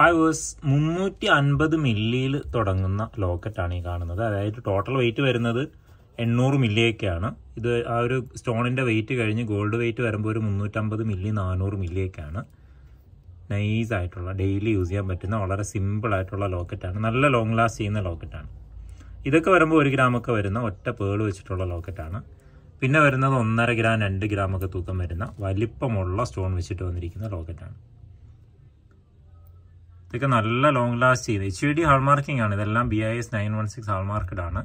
verse മുന്നൂറ്റി അൻപത് മില്ലിയിൽ തുടങ്ങുന്ന ലോക്കറ്റാണ് ഈ കാണുന്നത് അതായത് ടോട്ടൽ വെയിറ്റ് വരുന്നത് എണ്ണൂറ് മില്ലിയൊക്കെയാണ് ഇത് ആ ഒരു സ്റ്റോണിൻ്റെ വെയിറ്റ് കഴിഞ്ഞ് ഗോൾഡ് വെയിറ്റ് വരുമ്പോൾ ഒരു മുന്നൂറ്റമ്പത് മില്ലി നാനൂറ് മില്ലിയൊക്കെയാണ് നൈസ് ആയിട്ടുള്ള ഡെയിലി യൂസ് ചെയ്യാൻ പറ്റുന്ന വളരെ സിമ്പിൾ ആയിട്ടുള്ള ലോക്കറ്റാണ് നല്ല ലോങ് ലാസ്റ്റ് ചെയ്യുന്ന ലോക്കറ്റാണ് ഇതൊക്കെ വരുമ്പോൾ ഒരു ഗ്രാമൊക്കെ വരുന്ന ഒറ്റ പേൾ വെച്ചിട്ടുള്ള ലോക്കറ്റാണ് പിന്നെ വരുന്നത് ഒന്നര ഗ്രാം രണ്ട് ഗ്രാമൊക്കെ തൂക്കം വരുന്ന വലിപ്പമുള്ള സ്റ്റോൺ വെച്ചിട്ട് വന്നിരിക്കുന്ന ലോക്കറ്റാണ് ഇതൊക്കെ നല്ല ലോങ് ലാസ്റ്റ് ചെയ്ത് എച്ച് ഡി ഹാൾമാർക്കിംഗ് ആണ് ഇതെല്ലാം B I S nine one six hallmarked ആണ്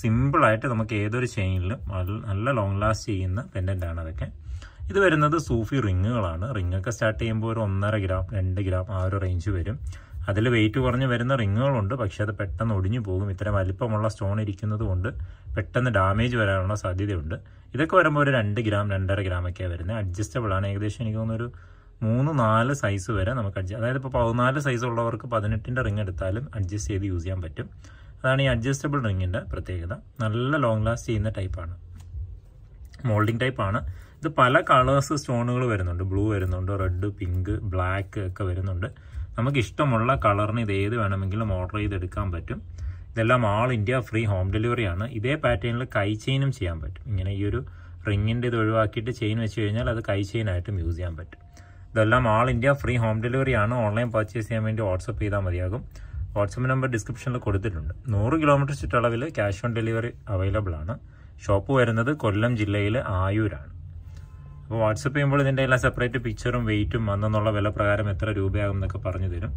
സിമ്പിളായിട്ട് നമുക്ക് ഏതൊരു ചെയിനിലും നല്ല ലോങ് ലാസ്റ്റ് ചെയ്യുന്ന പെൻഡൻ്റ് ആണ് അതൊക്കെ ഇത് വരുന്നത് സൂഫി റിങ്ങുകളാണ് റിങ്ങൊക്കെ സ്റ്റാർട്ട് ചെയ്യുമ്പോൾ ഒരു ഒന്നര ഗ്രാം രണ്ട് ഗ്രാം ആ ഒരു റേഞ്ച് വരും അതിൽ വെയിറ്റ് കുറഞ്ഞ് വരുന്ന റിങ്ങുകളുണ്ട് പക്ഷേ അത് പെട്ടെന്ന് ഒടിഞ്ഞു പോകും ഇത്തരം വലിപ്പമുള്ള സ്റ്റോൺ ഇരിക്കുന്നത് കൊണ്ട് പെട്ടെന്ന് ഡാമേജ് വരാനുള്ള സാധ്യതയുണ്ട് ഇതൊക്കെ വരുമ്പോൾ ഒരു രണ്ട് ഗ്രാം രണ്ടര ഗ്രാമൊക്കെയാണ് വരുന്നത് അഡ്ജസ്റ്റബിൾ ആണ് ഏകദേശം എനിക്ക് തോന്നുന്നൊരു മൂന്ന് നാല് സൈസ് വരെ നമുക്ക് അഡ്ജസ്റ്റ് അതായത് ഇപ്പോൾ പതിനാല് സൈസ് ഉള്ളവർക്ക് പതിനെട്ടിൻ്റെ റിങ് എടുത്താലും അഡ്ജസ്റ്റ് ചെയ്ത് യൂസ് ചെയ്യാൻ പറ്റും അതാണ് ഈ അഡ്ജസ്റ്റബിൾ റിങ്ങിൻ്റെ പ്രത്യേകത നല്ല ലോങ് ലാസ്റ്റ് ചെയ്യുന്ന ടൈപ്പാണ് മോൾഡിംഗ് ടൈപ്പാണ് ഇത് പല കളേഴ്സ് സ്റ്റോണുകൾ വരുന്നുണ്ട് ബ്ലൂ വരുന്നുണ്ട് റെഡ് പിങ്ക് ബ്ലാക്ക് ഒക്കെ വരുന്നുണ്ട് നമുക്ക് ഇഷ്ടമുള്ള കളറിന് ഇത് ഏത് വേണമെങ്കിലും ഓർഡർ ചെയ്തെടുക്കാൻ പറ്റും ഇതെല്ലാം all India free home delivery ആണ് ഇതേ പാറ്റേണിൽ കൈ ചെയിനും ചെയ്യാൻ പറ്റും ഇങ്ങനെ ഈ ഒരു റിങ്ങിൻ്റെ ഇത് ഒഴിവാക്കിയിട്ട് ചെയിൻ വെച്ച് കഴിഞ്ഞാൽ അത് കൈ ചെയിനായിട്ടും യൂസ് ചെയ്യാൻ പറ്റും ഇതെല്ലാം all India free home delivery ആണ് ഓൺലൈൻ പർച്ചേസ് ചെയ്യാൻ വേണ്ടി വാട്സപ്പ് ചെയ്താൽ മതിയാകും വാട്സപ്പ് നമ്പർ ഡിസ്ക്രിപ്ഷനിൽ കൊടുത്തിട്ടുണ്ട് നൂറ് കിലോമീറ്റർ ചുറ്റളവിൽ ക്യാഷ് ഓൺ ഡെലിവറി അവൈലബിൾ ആണ് ഷോപ്പ് വരുന്നത് കൊല്ലം ജില്ലയിലെ ആയൂരാണ് അപ്പോൾ വാട്സപ്പ് ചെയ്യുമ്പോൾ ഇതിൻ്റെ എല്ലാ സെപ്പറേറ്റ് പിക്ചറും വെയിറ്റും അന്നെന്നുള്ള വില പ്രകാരം എത്ര രൂപയാകും എന്നൊക്കെ പറഞ്ഞു തരും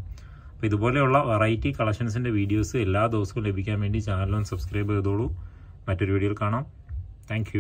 അപ്പോൾ ഇതുപോലെയുള്ള വെറൈറ്റി കളക്ഷൻസിൻ്റെ വീഡിയോസ് എല്ലാ ദിവസവും ലഭിക്കാൻ വേണ്ടി ചാനലും സബ്സ്ക്രൈബ് ചെയ്തോളൂ മറ്റൊരു വീഡിയോയിൽ കാണാം താങ്ക്